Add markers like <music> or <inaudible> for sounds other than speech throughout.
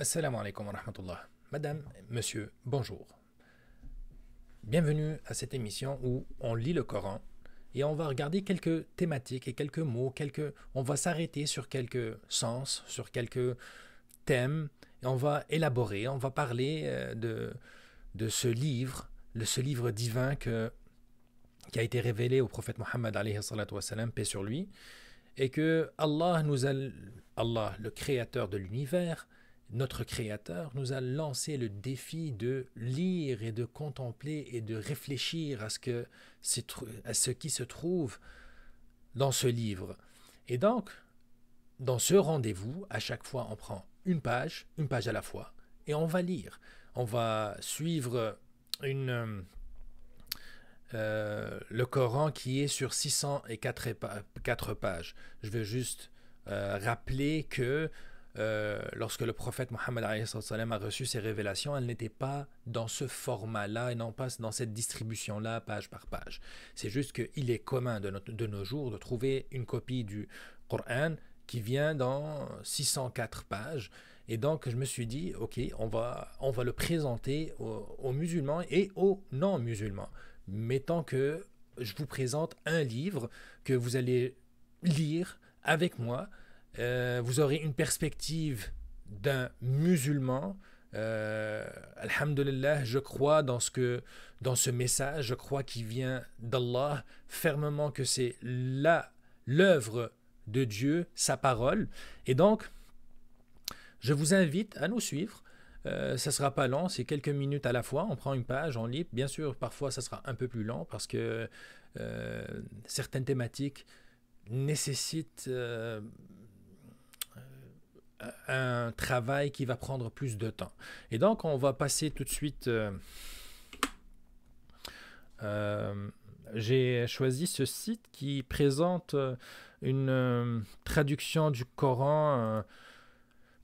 Assalamu alaikum wa rahmatullah. Madame, monsieur, bonjour. Bienvenue à cette émission où on lit le Coran et on va regarder quelques thématiques et quelques mots, quelques on va s'arrêter sur quelques sens, sur quelques thèmes et on va élaborer, on va parler euh, de de ce livre, de ce livre divin que qui a été révélé au prophète Mohammed paix sur lui et que Allah nous Allah le créateur de l'univers notre Créateur nous a lancé le défi de lire et de contempler et de réfléchir à ce, que, à ce qui se trouve dans ce livre. Et donc, dans ce rendez-vous, à chaque fois, on prend une page, une page à la fois, et on va lire. On va suivre une, euh, le Coran qui est sur 604 pages. Je veux juste euh, rappeler que euh, lorsque le prophète Mohammed a reçu ces révélations, elles n'étaient pas dans ce format-là et non pas dans cette distribution-là, page par page. C'est juste qu'il est commun de, nos jours de trouver une copie du Coran qui vient dans 604 pages. Et donc, je me suis dit, OK, on va, on va le présenter aux, aux musulmans et aux non-musulmans. Mettons que je vous présente un livre que vous allez lire avec moi euh, vous aurez une perspective d'un musulman. Euh, alhamdulillah, je crois dans ce, que, dans ce message, je crois qu'il vient d'Allah fermement que c'est là l'œuvre de Dieu, sa parole. Et donc, je vous invite à nous suivre. Ce euh, ça sera pas lent, c'est quelques minutes à la fois. On prend une page, on lit. Bien sûr, parfois, ça sera un peu plus lent parce que certaines thématiques nécessitent un travail qui va prendre plus de temps. Et donc, on va passer tout de suite... Euh, euh, j'ai choisi ce site qui présente euh, une traduction du Coran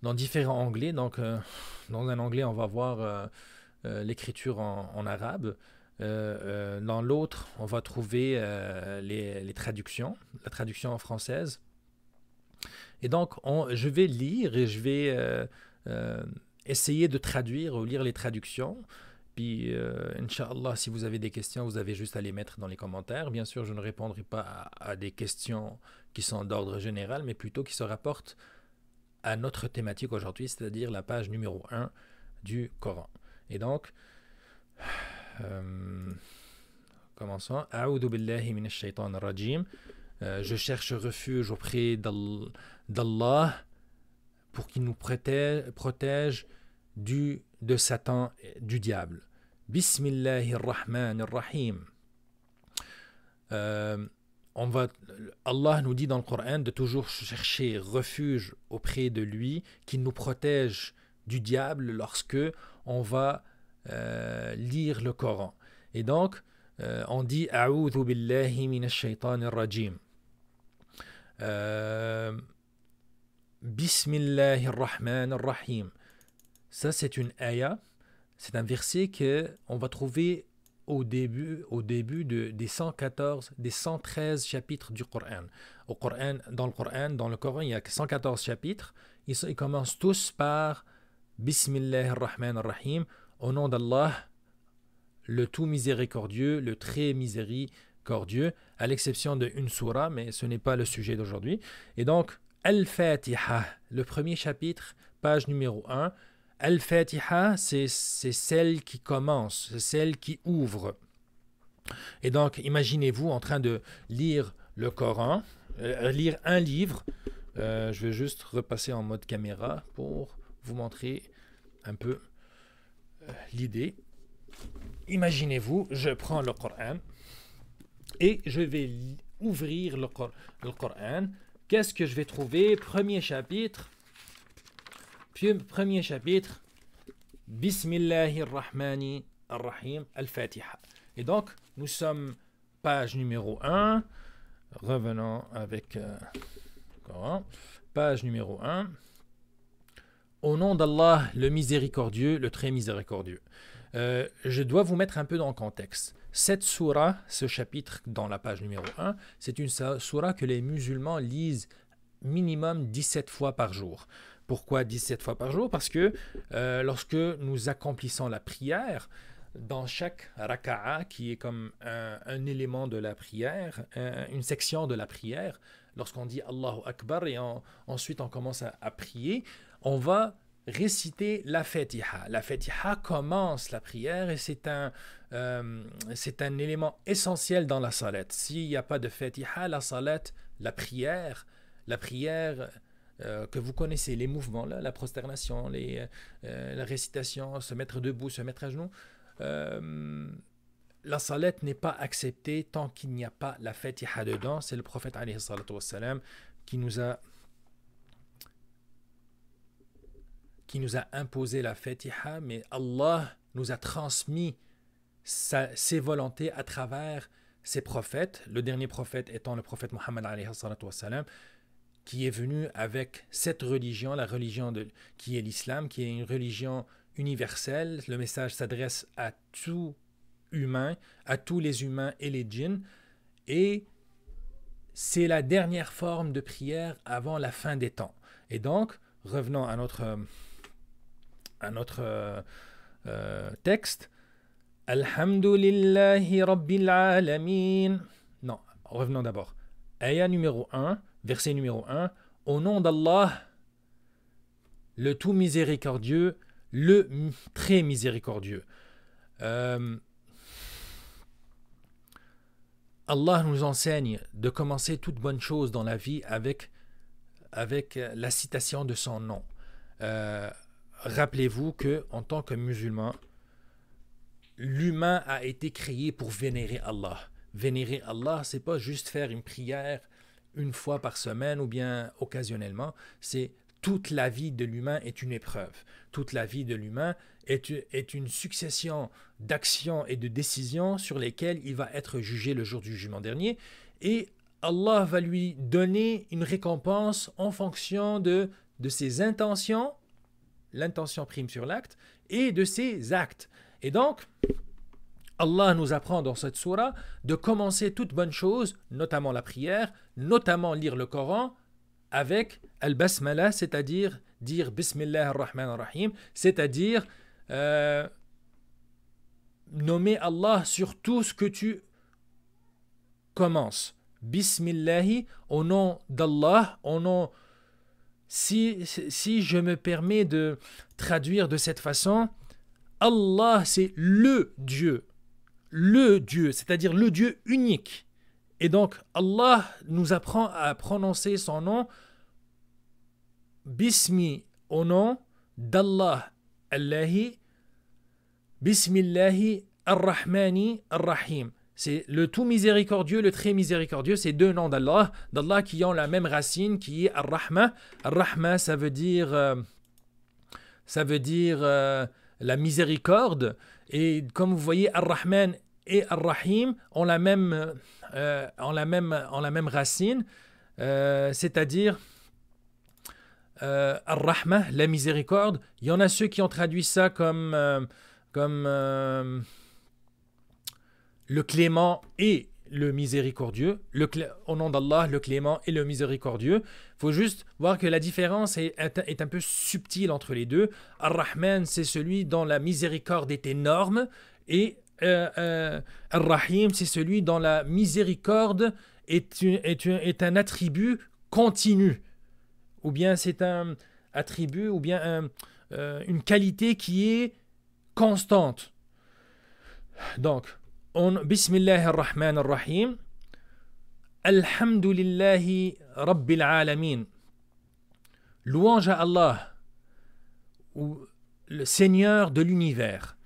dans différents anglais. Donc, dans un anglais, on va voir l'écriture en, arabe. dans l'autre, on va trouver les, les traductions, la traduction en française. Et donc, je vais lire et je vais euh, euh, essayer de traduire ou lire les traductions. Puis, euh, Inch'Allah, si vous avez des questions, vous avez juste à les mettre dans les commentaires. Bien sûr, je ne répondrai pas à, des questions qui sont d'ordre général, mais plutôt qui se rapportent à notre thématique aujourd'hui, c'est-à-dire la page numéro 1 du Coran. Et donc, commençons. A'udhu billahi minash rajim. Euh, je cherche refuge auprès d'Allah pour qu'il nous protège, du, de Satan, du diable. Bismillahirrahmanirrahim. Euh, on va, Allah nous dit dans le Coran de toujours chercher refuge auprès de lui, qui nous protège du diable lorsque on va euh, lire le Coran. Et donc, euh, on dit A'udhu billahi minash euh, Bismillahir Rahim. Ça, c'est une ayah. C'est un verset qu'on va trouver au début, au début de, des 114, des 113 chapitres du Coran. Au Coran, dans le Coran, dans le Coran, il y a 114 chapitres. Ils, commencent tous par Bismillah rahman rahim au nom d'Allah, le tout miséricordieux, le très miséricordieux dieu à l'exception de une surah, mais ce n'est pas le sujet d'aujourd'hui. Et donc, Al-Fatiha, le premier chapitre, page numéro 1. Al-Fatiha, c'est celle qui commence, c'est celle qui ouvre. Et donc, imaginez-vous en train de lire le Coran, euh, lire un livre. Euh, je vais juste repasser en mode caméra pour vous montrer un peu euh, l'idée. Imaginez-vous, je prends le Coran et je vais ouvrir le, Coran. Qu'est-ce que je vais trouver Premier chapitre. Premier chapitre. Bismillahirrahmanirrahim. rahim al-Fatiha. Et donc, nous sommes page numéro 1. Revenons avec euh, le Coran. Page numéro 1. Au nom d'Allah, le miséricordieux, le très miséricordieux. Euh, je dois vous mettre un peu dans le contexte. Cette sourate, ce chapitre dans la page numéro 1, c'est une sourate que les musulmans lisent minimum 17 fois par jour. Pourquoi 17 fois par jour Parce que euh, lorsque nous accomplissons la prière, dans chaque raka'a, qui est comme un, élément de la prière, une section de la prière, lorsqu'on dit Allahu Akbar et ensuite on commence à prier, on va réciter la Fatiha. La Fatiha commence la prière et c'est un, euh, c'est un élément essentiel dans la salat. S'il n'y a pas de Fatiha, la salat, la prière, la prière euh, que vous connaissez, les mouvements, la prosternation, euh, la récitation, se mettre debout, se mettre à genoux, la salat n'est pas acceptée tant qu'il n'y a pas la Fatiha dedans. C'est le prophète qui nous a qui nous a imposé la Fatiha, mais Allah nous a transmis sa, ses volontés à travers ses prophètes, le dernier prophète étant le prophète Mohammed qui est venu avec cette religion, la religion de, qui est l'islam, qui est une religion universelle. Le message s'adresse à tout humain, à tous les humains et les djinns. Et c'est la dernière forme de prière avant la fin des temps. Et donc, revenons à notre euh, notre euh, euh, texte. Alhamdulillahi Rabbil Alamin. Non, revenons d'abord. aya numéro 1, verset numéro 1. Au nom d'Allah, le tout miséricordieux, le très miséricordieux. Euh, Allah nous enseigne de commencer toute bonne chose dans la vie avec, avec la citation de son nom rappelez-vous que en tant que musulman, l'humain a été créé pour vénérer Allah. Vénérer Allah, c'est pas juste faire une prière une fois par semaine ou bien occasionnellement, c'est toute la vie de l'humain est une épreuve. Toute la vie de l'humain est, une succession d'actions et de décisions sur lesquelles il va être jugé le jour du jugement dernier. Et Allah va lui donner une récompense en fonction de, de ses intentions l'intention prime sur l'acte, et de ses actes. Et donc, Allah nous apprend dans cette surah de commencer toute bonne chose, notamment la prière, notamment lire le Coran, avec al-basmala, c'est-à-dire dire Bismillah ar-Rahman ar rahim c'est-à-dire euh, nommer Allah sur tout ce que tu commences. Bismillahi, au nom d'Allah, au nom si, si je me permets de traduire de cette façon, Allah, c'est le Dieu. Le Dieu, c'est-à-dire le Dieu unique. Et donc, Allah nous apprend à prononcer son nom Bismi, au nom d'Allah, Allahi, Ar-Rahmani, Ar-Rahim. C'est le tout miséricordieux, le très miséricordieux, c'est deux noms d'Allah, d'Allah qui ont la même racine, qui est Ar-Rahma. Ar-Rahma, ça veut dire, euh, ça veut dire euh, la miséricorde. Et comme vous voyez, Ar-Rahman et Ar-Rahim ont la même, euh, la même, ont la même racine, c'est-à-dire Ar-Rahma, la miséricorde. Il y en a ceux qui ont traduit ça comme, comme le clément et le miséricordieux, le au nom d'Allah, le clément et le miséricordieux. Il faut juste voir que la différence est, un peu subtile entre les deux. Ar-Rahman, c'est celui dont la miséricorde est énorme, et euh, euh, Ar-Rahim, c'est celui dont la miséricorde est, est, est un attribut continu, ou bien c'est un attribut, ou bien euh, une qualité qui est constante. Donc, on, Bismillah ar-Rahman ar-Rahim, Alhamdulillahi Rabbil Alamin. Louange à Allah, le Seigneur de l'univers.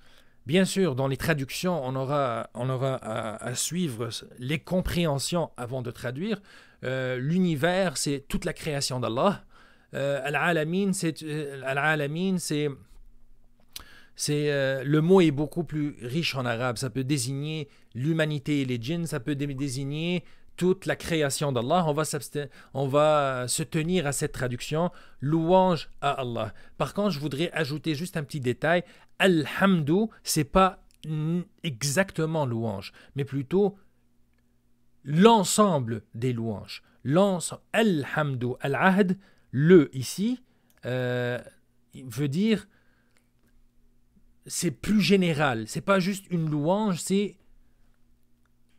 Bien sûr, dans les traductions, on aura, on aura à, suivre les compréhensions avant de traduire. Euh, l'univers, c'est toute la création d'Allah. Euh, Al-Alamin, c'est euh, c'est euh, le mot est beaucoup plus riche en arabe. Ça peut désigner l'humanité et les djinns. Ça peut désigner toute la création d'Allah. On va, on va euh, se tenir à cette traduction. Louange à Allah. Par contre, je voudrais ajouter juste un petit détail. Alhamdou, c'est pas exactement louange, mais plutôt l'ensemble des louanges. L'ensemble. Alhamdou, al-ahd, le ici euh, veut dire c'est plus général. C'est pas juste une louange, c'est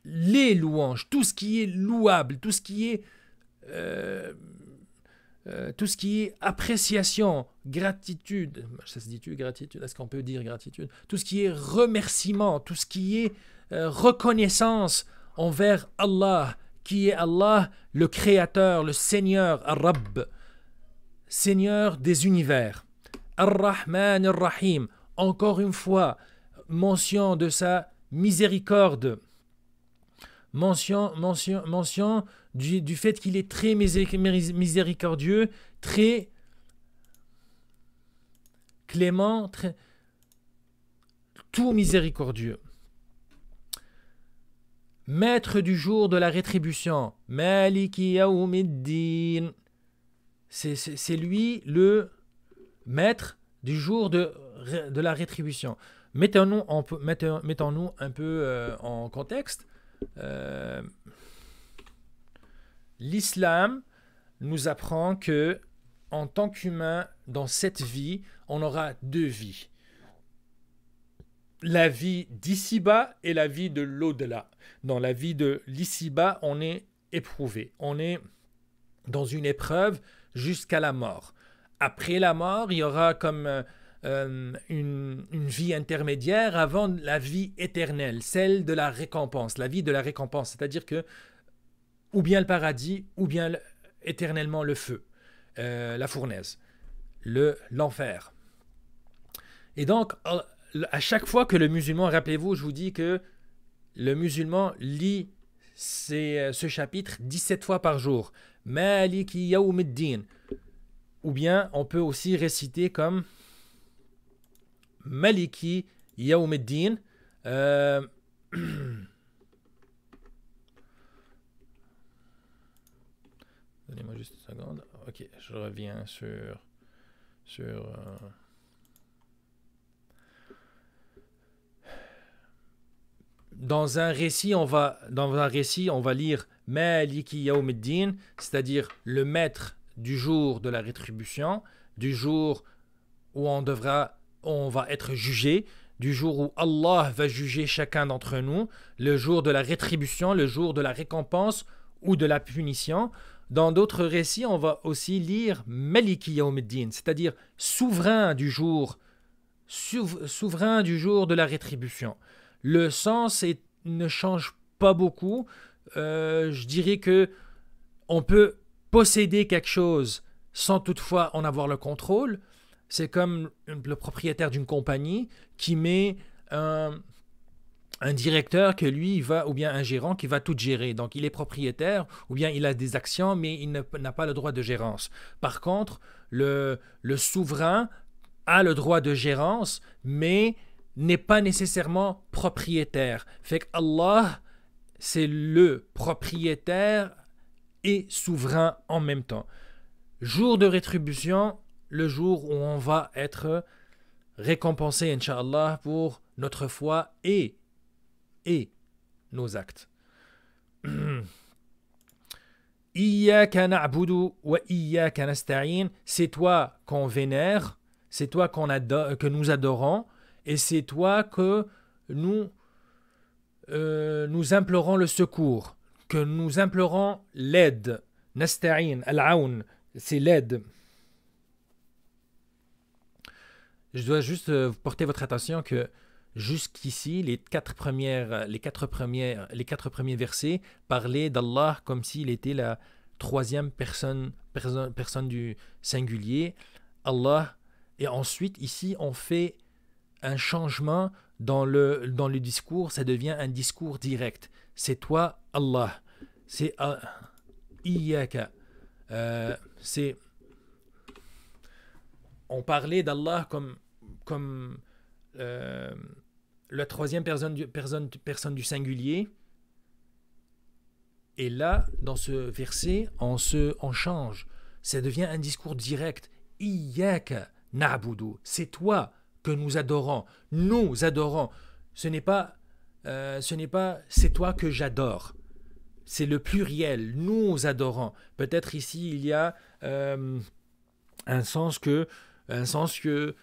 les louanges, tout ce qui est louable, tout ce qui est euh, euh, tout ce qui est appréciation, gratitude. Ça se dit-tu gratitude Est-ce qu'on peut dire gratitude Tout ce qui est remerciement, tout ce qui est euh, reconnaissance envers Allah, qui est Allah, le Créateur, le Seigneur, Rabb, Seigneur des univers, Ar-Rahman, Ar-Rahim. Encore une fois, mention de sa miséricorde, mention, mention, mention du, fait qu'il est très miséricordieux, très clément, très, tout miséricordieux. Maître du jour de la rétribution, Maliki C'est lui le maître du jour de de la rétribution. Mettons-nous un peu euh, en contexte. Euh, l'islam nous apprend que en tant qu'humain, dans cette vie, on aura deux vies. La vie d'ici-bas et la vie de l'au-delà. Dans la vie de l'ici-bas, on est éprouvé. On est dans une épreuve jusqu'à la mort. Après la mort, il y aura comme euh, euh, une, vie intermédiaire avant la vie éternelle, celle de la récompense, la vie de la récompense, c'est-à-dire que ou bien le paradis, ou bien éternellement le feu, euh, la fournaise, le l'enfer. Et donc, à chaque fois que le musulman, rappelez-vous, je vous dis que le musulman lit euh, ce chapitre 17 fois par jour. Maliki Ou bien on peut aussi réciter comme Maliki Yaoumeddin. Euh, <clears throat> Donnez-moi juste une seconde. Ok, je reviens sur. sur euh, Dans un récit, on va, dans un récit, on va lire Maliki Yaoumeddin, c'est-à-dire le maître du jour de la rétribution, du jour où on devra on va être jugé, du jour où Allah va juger chacun d'entre nous, le jour de la rétribution, le jour de la récompense ou de la punition. Dans d'autres récits, on va aussi lire Maliki Yawmiddin, c'est-à-dire souverain du jour, souverain du jour de la rétribution. Le sens ne change pas beaucoup. Euh, je dirais que on peut posséder quelque chose sans toutefois en avoir le contrôle, c'est comme le propriétaire d'une compagnie qui met un, directeur que lui, va, ou bien un gérant qui va tout gérer. Donc il est propriétaire, ou bien il a des actions, mais il n'a pas le droit de gérance. Par contre, le, souverain a le droit de gérance, mais n'est pas nécessairement propriétaire. Fait que Allah, c'est le propriétaire et souverain en même temps. Jour de rétribution, le jour où on va être récompensé, Inch'Allah, pour notre foi et, et nos actes. <clears throat> C'est toi qu'on vénère, c'est toi que nous adorons, et c'est toi que nous, euh, nous implorons le secours, que nous implorons l'aide. Nasta'in, al c'est l'aide. Je dois juste euh, porter votre attention que jusqu'ici, les quatre, premières, euh, les, quatre premières, les quatre premiers versets parlaient d'Allah comme s'il était la troisième personne, personne, du singulier. Allah. Et ensuite, ici, on fait un changement dans le, dans le discours. Ça devient un discours direct. C'est toi, Allah. C'est euh, Iyaka. c'est on parlait d'Allah comme, comme euh, la troisième personne du, singulier. Et là, dans ce verset, on, se, change. Ça devient un discours direct. Iyaka na'budu. C'est toi que nous adorons. Nous adorons. Ce n'est pas, euh, ce n'est pas, c'est toi que j'adore. C'est le pluriel. Nous adorons. Peut-être ici il y a euh, un sens que un sens que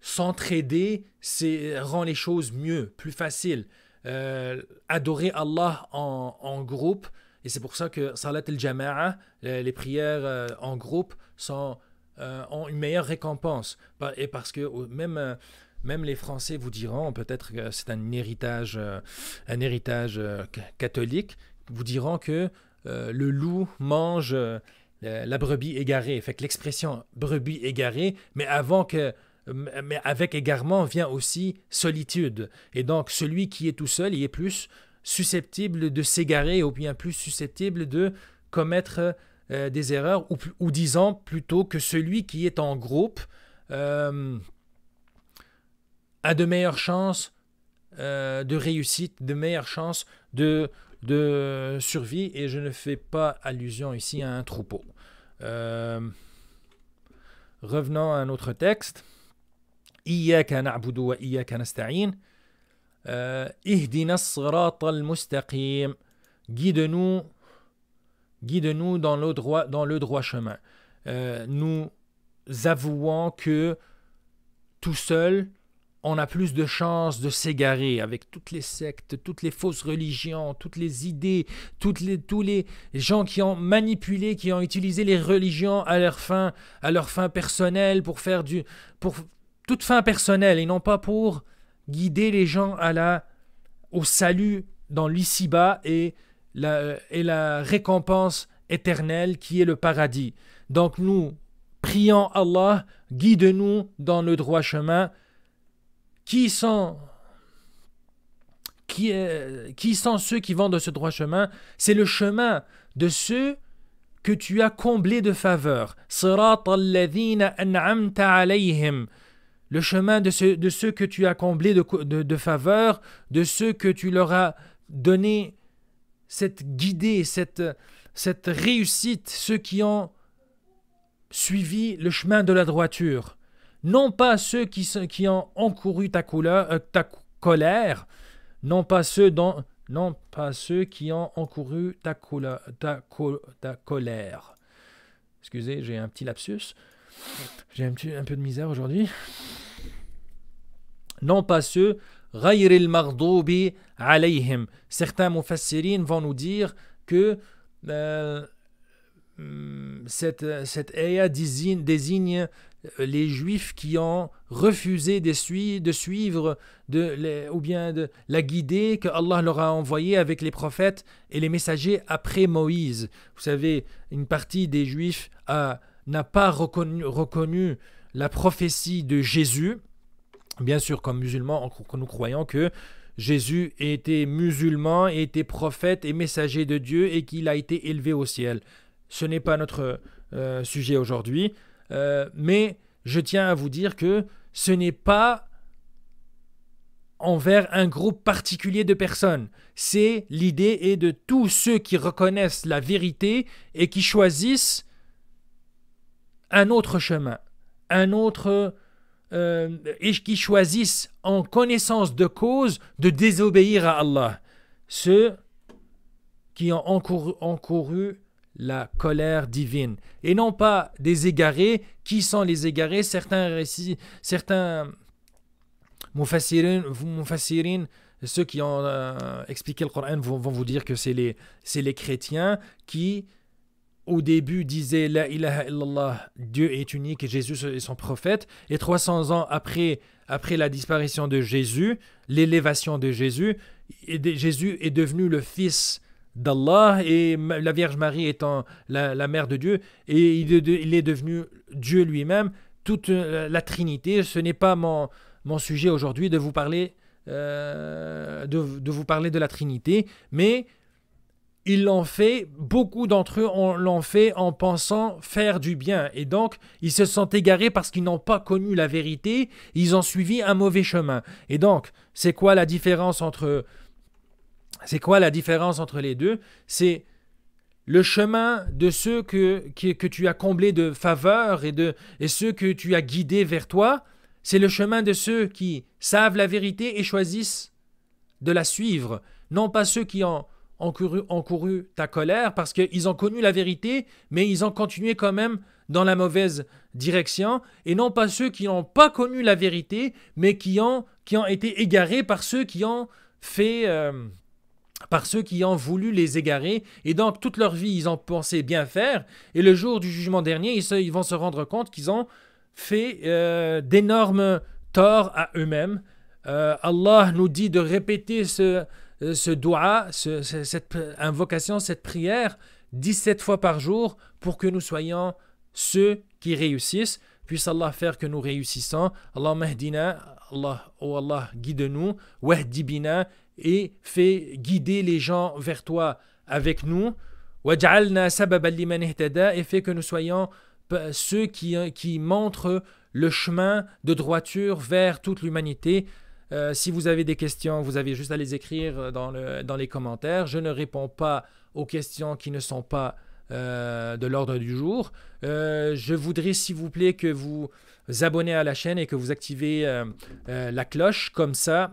s'entraider, c'est rend les choses mieux, plus facile. Euh, adorer Allah en, groupe, et c'est pour ça que Salat al-Jama'a, les, prières euh, en groupe, sont, euh, ont une meilleure récompense. Et parce que même, même les Français vous diront, peut-être que c'est un héritage, un héritage catholique, vous diront que le loup mange la brebis égarée. Fait l'expression brebis égarée, mais avant que mais avec égarement vient aussi solitude. Et donc celui qui est tout seul, il est plus susceptible de s'égarer ou bien plus susceptible de commettre euh, des erreurs ou, ou, disons plutôt que celui qui est en groupe euh, a de meilleures chances euh, de réussite, de meilleures chances de, de survie et je ne fais pas allusion ici à un troupeau. Euh, revenons à un autre texte. إياك نعبد وإياك نستعين. اهدنا al-mustaqim. Guide-nous, guide-nous dans le droit, dans le droit chemin. Euh, nous avouons que tout seul, on a plus de chances de s'égarer avec toutes les sectes, toutes les fausses religions, toutes les idées, toutes les, tous les gens qui ont manipulé, qui ont utilisé les religions à leur fin, à leur fin personnelle, pour faire du... pour toute fin personnelle, et non pas pour guider les gens à la, au salut dans l'ici-bas et la, et la récompense éternelle qui est le paradis. Donc nous prions Allah, guide-nous dans le droit chemin, qui sont, qui, qui sont ceux qui vont de ce droit chemin C'est le chemin de ceux que tu as comblés de faveur. Le chemin de ceux, de que tu as comblés de, de, de faveur, de ceux que tu leur as donné cette guidée, cette, cette réussite, ceux qui ont suivi le chemin de la droiture non pas ceux qui, qui ont encouru ta, euh, colère, non pas ceux dont, non pas ceux qui ont encouru ta, ta, colère. Excusez, j'ai un petit lapsus. J'ai un, peu de misère aujourd'hui. Non pas ceux alayhim. Certains mufassirin vont nous dire que euh, hmm, cette, cette ayah désigne euh, les Juifs qui ont refusé de, suivre, de ou bien de la guider, que Allah leur a envoyée avec les prophètes et les messagers après Moïse. Vous savez, une partie des Juifs n'a pas reconnu, la prophétie de Jésus. Bien sûr, comme musulmans, nous croyons que Jésus était musulman, était prophète et messager de Dieu et qu'il a été élevé au ciel. Ce n'est pas notre euh, sujet aujourd'hui. Euh, mais je tiens à vous dire que ce n'est pas envers un groupe particulier de personnes. C'est l'idée est de tous ceux qui reconnaissent la vérité et qui choisissent un autre chemin, un autre euh, et qui choisissent en connaissance de cause de désobéir à Allah. Ceux qui ont encouru, encouru la colère divine, et non pas des égarés. Qui sont les égarés Certains récits, certains mufassirin, ceux qui ont euh, expliqué le Coran vont, vous dire que c'est les, les chrétiens qui, au début, disaient La ilaha illallah, Dieu est unique et Jésus est son prophète, et 300 ans après, après la disparition de Jésus, l'élévation de Jésus, et Jésus est devenu le fils d'Allah et la Vierge Marie étant la, mère de Dieu et il, est devenu Dieu lui-même, toute euh, la Trinité. Ce n'est pas mon, sujet aujourd'hui de vous parler euh, de, de, vous parler de la Trinité, mais ils l'ont fait, beaucoup d'entre eux l'ont fait en pensant faire du bien. Et donc, ils se sont égarés parce qu'ils n'ont pas connu la vérité, ils ont suivi un mauvais chemin. Et donc, c'est quoi la différence entre c'est quoi la différence entre les deux C'est le chemin de ceux que, tu as comblés de faveur et, de, et ceux que tu as guidés vers toi, c'est le chemin de ceux qui savent la vérité et choisissent de la suivre, non pas ceux qui ont encouru, ta colère parce qu'ils ont connu la vérité, mais ils ont continué quand même dans la mauvaise direction, et non pas ceux qui n'ont pas connu la vérité, mais qui ont, qui ont été égarés par ceux qui ont fait... Euh, par ceux qui ont voulu les égarer, et donc toute leur vie ils ont pensé bien faire, et le jour du jugement dernier ils, vont se rendre compte qu'ils ont fait euh, d'énormes torts à eux-mêmes. Euh, Allah nous dit de répéter ce, euh, ce dua, cette invocation, cette prière 17 fois par jour pour que nous soyons ceux qui réussissent. Puisse Allah faire que nous réussissons. Allah mahdina, Allah, oh Allah, guide-nous. Wahdibina et fais guider les gens vers toi avec nous. Et fais que nous soyons ceux euh, qui, montrent le chemin de droiture vers toute l'humanité. Euh, si vous avez des questions, vous avez juste à les écrire dans, les commentaires. Je ne réponds pas aux questions qui ne sont pas euh, de l'ordre du jour. je voudrais, s'il vous plaît, que vous abonnez à la chaîne et que vous activez la cloche. Comme ça,